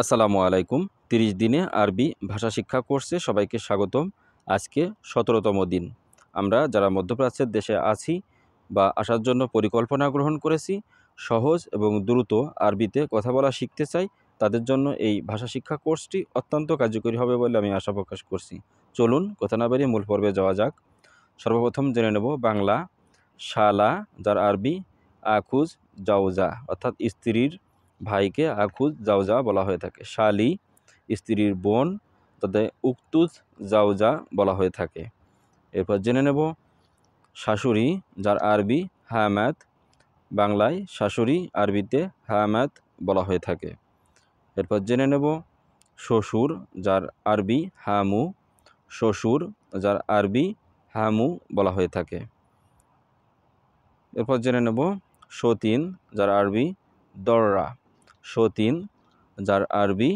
আসসালামু আলাইকুম তিরিশ দিনে আরবি ভাষা শিক্ষা কোর্সে সবাইকে স্বাগতম আজকে সতেরোতম দিন আমরা যারা মধ্যপ্রাচ্যের দেশে আছি বা আসার জন্য পরিকল্পনা গ্রহণ করেছি সহজ এবং দ্রুত আরবিতে কথা বলা শিখতে চাই তাদের জন্য এই ভাষা শিক্ষা কোর্সটি অত্যন্ত কার্যকরী হবে বলে আমি আশা প্রকাশ করছি চলুন কথা না বেরিয়ে মূল পর্বে যাওয়া যাক সর্বপ্রথম জেনে নেব বাংলা শালা যার আরবি আখুজ জাউজা অর্থাৎ স্ত্রীর ভাইকে আখুজ জাউজা বলা হয়ে থাকে শালি স্ত্রীর বোন তাতে উক্তুজ জাউজা বলা হয়ে থাকে এরপর জেনে নেব শাশুড়ি যার আরবি হায়ামাত বাংলায় শাশুড়ি আরবিতে হায়ামাত বলা হয়ে থাকে এরপর জেনে নেব শ্বশুর যার আরবি হামু শ্বশুর যার আরবি হামু বলা হয়ে থাকে এরপর জেনে নেব সতীন যার আরবি দররা সতীন যার আরবি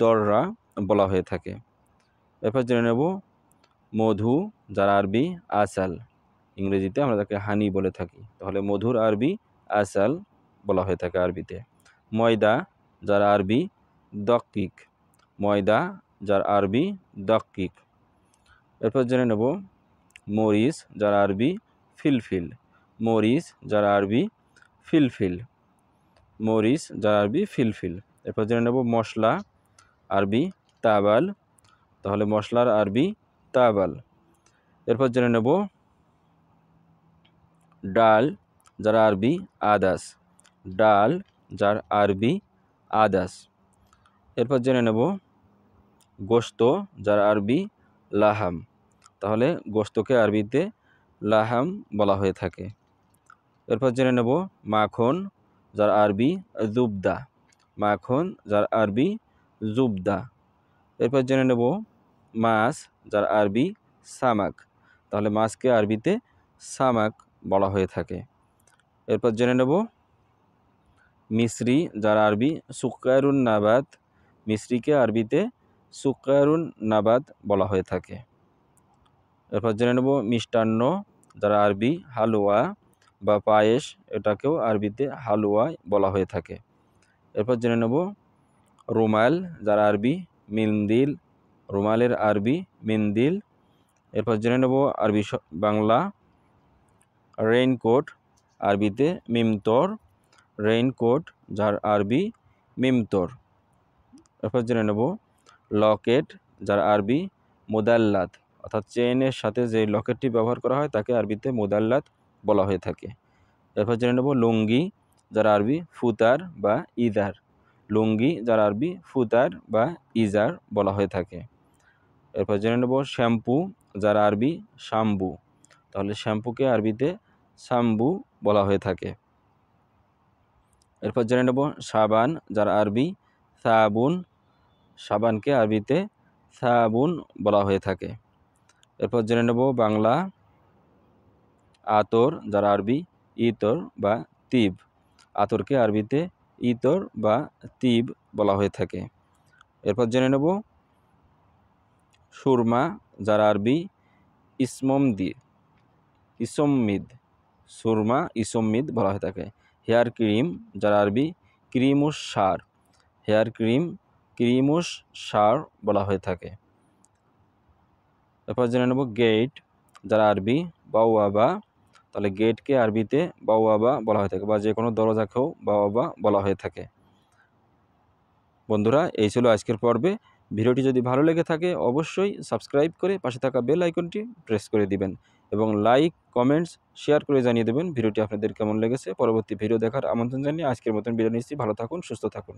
দররা বলা হয়ে থাকে এরপর জেনে নেব মধু যার আরবি আসাল ইংরেজিতে আমরা তাকে হানি বলে থাকি তাহলে মধুর আরবি আসাল বলা হয়ে থাকে আরবিতে ময়দা যার আরবি দকিক ময়দা যার আরবি দকিক এরপর জেনে নেব মরিস যার আরবি ফিলফিল মরিস যার আরবি ফিলফিল মরিচ যা আরবি ফিলফিল এরপর জেনে নেব মশলা আরবি তাবাল তাহলে মশলার আরবি তাবাল এরপর জেনে নেব ডাল যার আরবি আদাস ডাল যার আরবি আদাস এরপর জেনে নেব গোস্ত যার আরবি লাহাম তাহলে গোস্তকে আরবিতে লাহাম বলা হয়ে থাকে এরপর জেনে নেব মাখন যার আরবি জুবদা মাখন যার আরবি জুবদা এরপর জেনে নেব মাছ যার আরবি সামাক তাহলে মাছকে আরবিতে সামাক বলা হয়ে থাকে এরপর জেনে নেব মিশ্রি যার আরবি সুকায়রুন নাবাত মিশ্রিকে আরবিতে সুকায়রুন নাবাত বলা হয়ে থাকে এরপর জেনে নেব মিষ্টান্ন যার আরবি হালুয়া বা পায়েস এটাকেও আরবিতে হালুয়াই বলা হয়ে থাকে এরপর জেনে নেব রুমাল যার আরবি মিন্দিল রুমালের আরবি মিন্দিল এরপর জেনে নেব আরবি বাংলা রেইনকোট আরবিতে মিমতর রেইনকোট যার আরবি মিমতর এরপর জেনে নেব লকেট যার আরবি মোদাল্লাত অর্থাৎ চেনের সাথে যে লকেটটি ব্যবহার করা হয় তাকে আরবিতে মোদাল্লাত বলা হয়ে থাকে এরপর জেনে নেব লুঙ্গি যারা আরবি ফুতার বা ইজার লুঙ্গি যারা আরবি ফুতার বা ইজার বলা হয়ে থাকে এরপর জেনে নেব শ্যাম্পু যারা আরবি শাম্বু তাহলে শ্যাম্পুকে আরবিতে শ্যাম্বু বলা হয়ে থাকে এরপর জেনে নেব সাবান যারা আরবি সাবুন সাবানকে আরবিতে সাবুন বলা হয়ে থাকে এরপর জেনে নেব বাংলা আতর যারা আরবি ইতর বা তিব আতরকে আরবিতে ইতর বা তিব বলা হয়ে থাকে এরপর জেনে নেব সুরমা যারা আরবি ইসমমদি ইসম্মিদ সুরমা ইসম্মিদ বলা হয়ে থাকে হেয়ার ক্রিম যারা আরবি ক্রিমুস সার হেয়ার ক্রিম ক্রিমুস সার বলা হয়ে থাকে এরপর জেনে নেব গেট যারা আরবি বাউ বা তাহলে গেটকে আরবিতে বাওয়াবা বলা হয়ে থাকে বা যে কোনো দরজাকেও বাওয়াবা বলা হয়ে থাকে বন্ধুরা এই ছিল আজকের পর্বে ভিডিওটি যদি ভালো লেগে থাকে অবশ্যই সাবস্ক্রাইব করে পাশে থাকা বেল আইকনটি প্রেস করে দিবেন এবং লাইক কমেন্টস শেয়ার করে জানিয়ে দেবেন ভিডিওটি আপনাদের কেমন লেগেছে পরবর্তী ভিডিও দেখার আমন্ত্রণ জানিয়ে আজকের মতন ভিডিও নিচ্ছি ভালো থাকুন সুস্থ থাকুন